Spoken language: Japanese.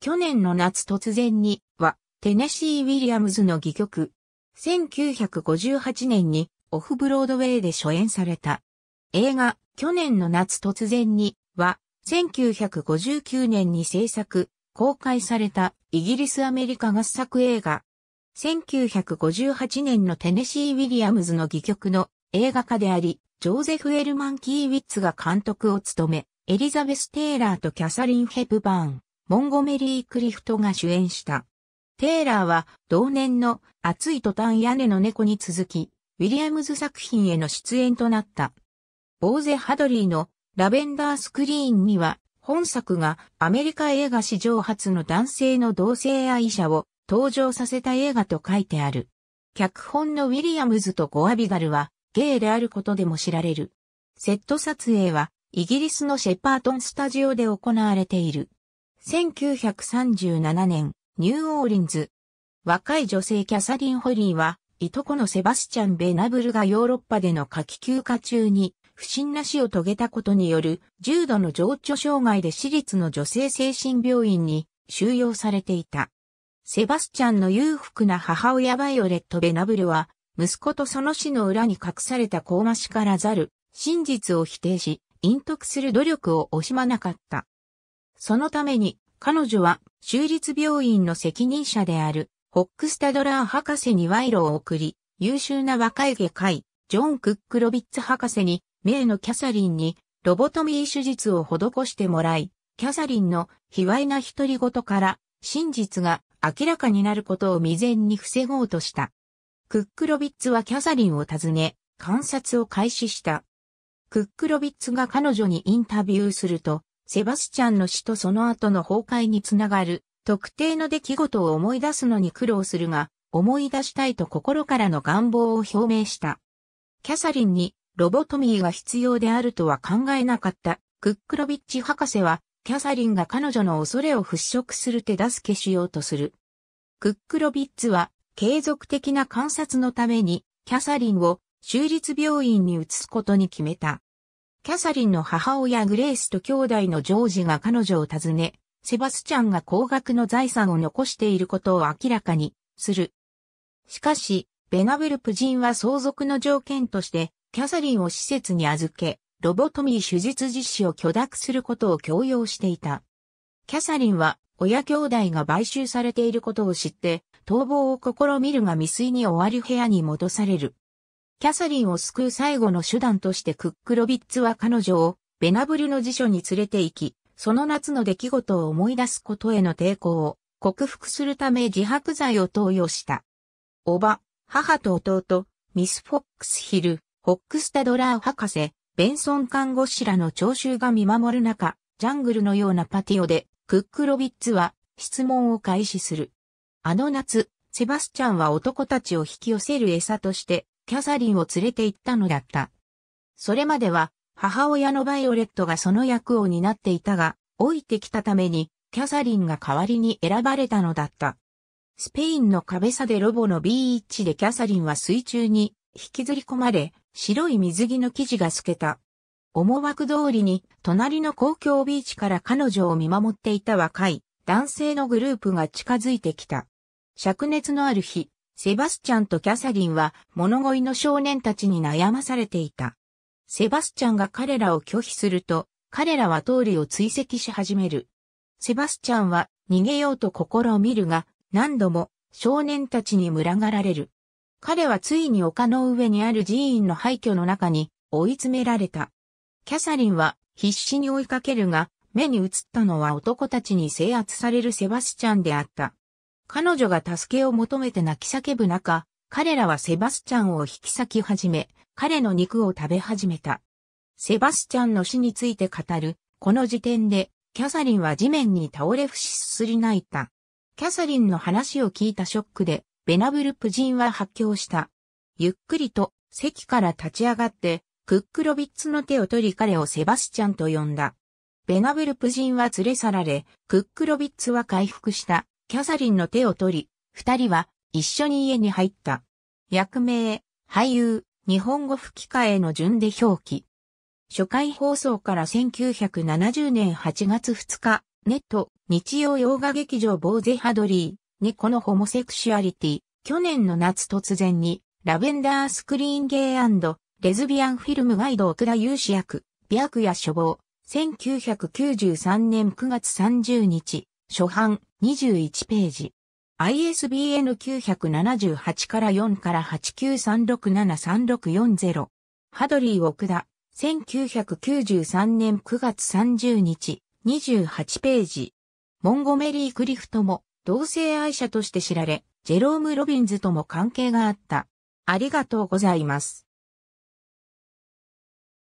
去年の夏突然には、テネシー・ウィリアムズの戯曲。1958年にオフブロードウェイで初演された。映画、去年の夏突然には、1959年に制作、公開されたイギリス・アメリカ合作映画。1958年のテネシー・ウィリアムズの戯曲の映画化であり、ジョーゼフ・エルマン・キーウィッツが監督を務め、エリザベス・テイラーとキャサリン・ヘプバーン、モンゴメリー・クリフトが主演した。テイラーは同年の熱い途端屋根の猫に続き、ウィリアムズ作品への出演となった。ボーゼ・ハドリーのラベンダースクリーンには、本作がアメリカ映画史上初の男性の同性愛者を登場させた映画と書いてある。脚本のウィリアムズとゴアビガルはゲイであることでも知られる。セット撮影はイギリスのシェパートンスタジオで行われている。1937年、ニューオーリンズ。若い女性キャサリン・ホリーは、いとこのセバスチャン・ベナブルがヨーロッパでの夏季休暇中に、不審な死を遂げたことによる、重度の情緒障害で私立の女性精神病院に収容されていた。セバスチャンの裕福な母親バイオレット・ベナブルは、息子とその死の裏に隠された高ましからざる、真実を否定し、隠匿する努力を惜しまなかった。そのために、彼女は、州立病院の責任者である、ホックスタドラー博士に賄賂を送り、優秀な若い外科医、ジョン・クックロビッツ博士に、名のキャサリンに、ロボトミー手術を施してもらい、キャサリンの卑猥な独り言から、真実が明らかになることを未然に防ごうとした。クックロビッツはキャサリンを訪ね、観察を開始した。クックロビッツが彼女にインタビューすると、セバスチャンの死とその後の崩壊につながる、特定の出来事を思い出すのに苦労するが、思い出したいと心からの願望を表明した。キャサリンにロボトミーが必要であるとは考えなかったクックロビッチ博士は、キャサリンが彼女の恐れを払拭する手助けしようとする。クックロビッツは、継続的な観察のために、キャサリンを州立病院に移すことに決めた。キャサリンの母親グレースと兄弟のジョージが彼女を訪ね、セバスチャンが高額の財産を残していることを明らかにする。しかし、ベナベル夫人は相続の条件として、キャサリンを施設に預け、ロボトミー手術実施を許諾することを強要していた。キャサリンは親兄弟が買収されていることを知って、逃亡を試みるが未遂に終わる部屋に戻される。キャサリンを救う最後の手段としてクックロビッツは彼女をベナブルの辞書に連れて行き、その夏の出来事を思い出すことへの抵抗を克服するため自白剤を投与した。おば、母と弟、ミス・フォックスヒル、ホックスタドラー博士、ベンソン看護師らの聴衆が見守る中、ジャングルのようなパティオで、クックロビッツは質問を開始する。あの夏、セバスチャンは男たちを引き寄せる餌として、キャサリンを連れて行ったのだった。それまでは、母親のバイオレットがその役を担っていたが、老いてきたために、キャサリンが代わりに選ばれたのだった。スペインの壁差でロボの b チでキャサリンは水中に引きずり込まれ、白い水着の生地が透けた。思惑通りに、隣の公共ビーチから彼女を見守っていた若い男性のグループが近づいてきた。灼熱のある日、セバスチャンとキャサリンは物乞いの少年たちに悩まされていた。セバスチャンが彼らを拒否すると、彼らは通りを追跡し始める。セバスチャンは逃げようと心を見るが、何度も少年たちに群がられる。彼はついに丘の上にある寺院の廃墟の中に追い詰められた。キャサリンは必死に追いかけるが、目に映ったのは男たちに制圧されるセバスチャンであった。彼女が助けを求めて泣き叫ぶ中、彼らはセバスチャンを引き裂き始め、彼の肉を食べ始めた。セバスチャンの死について語る、この時点で、キャサリンは地面に倒れ伏しすすり泣いた。キャサリンの話を聞いたショックで、ベナブル夫人は発狂した。ゆっくりと、席から立ち上がって、クックロビッツの手を取り彼をセバスチャンと呼んだ。ベナブル夫人は連れ去られ、クックロビッツは回復した。キャサリンの手を取り、二人は一緒に家に入った。役名、俳優、日本語吹き替えの順で表記。初回放送から1970年8月2日、ネット、日曜洋画劇場ボーゼハドリー、コのホモセクシュアリティ、去年の夏突然に、ラベンダースクリーンゲイレズビアンフィルムガイド奥田雄志役、美クや処方、1993年9月30日、初版21ページ。ISBN 978から4から893673640。ハドリー奥田。1993年9月30日。28ページ。モンゴメリー・クリフトも同性愛者として知られ、ジェローム・ロビンズとも関係があった。ありがとうございます。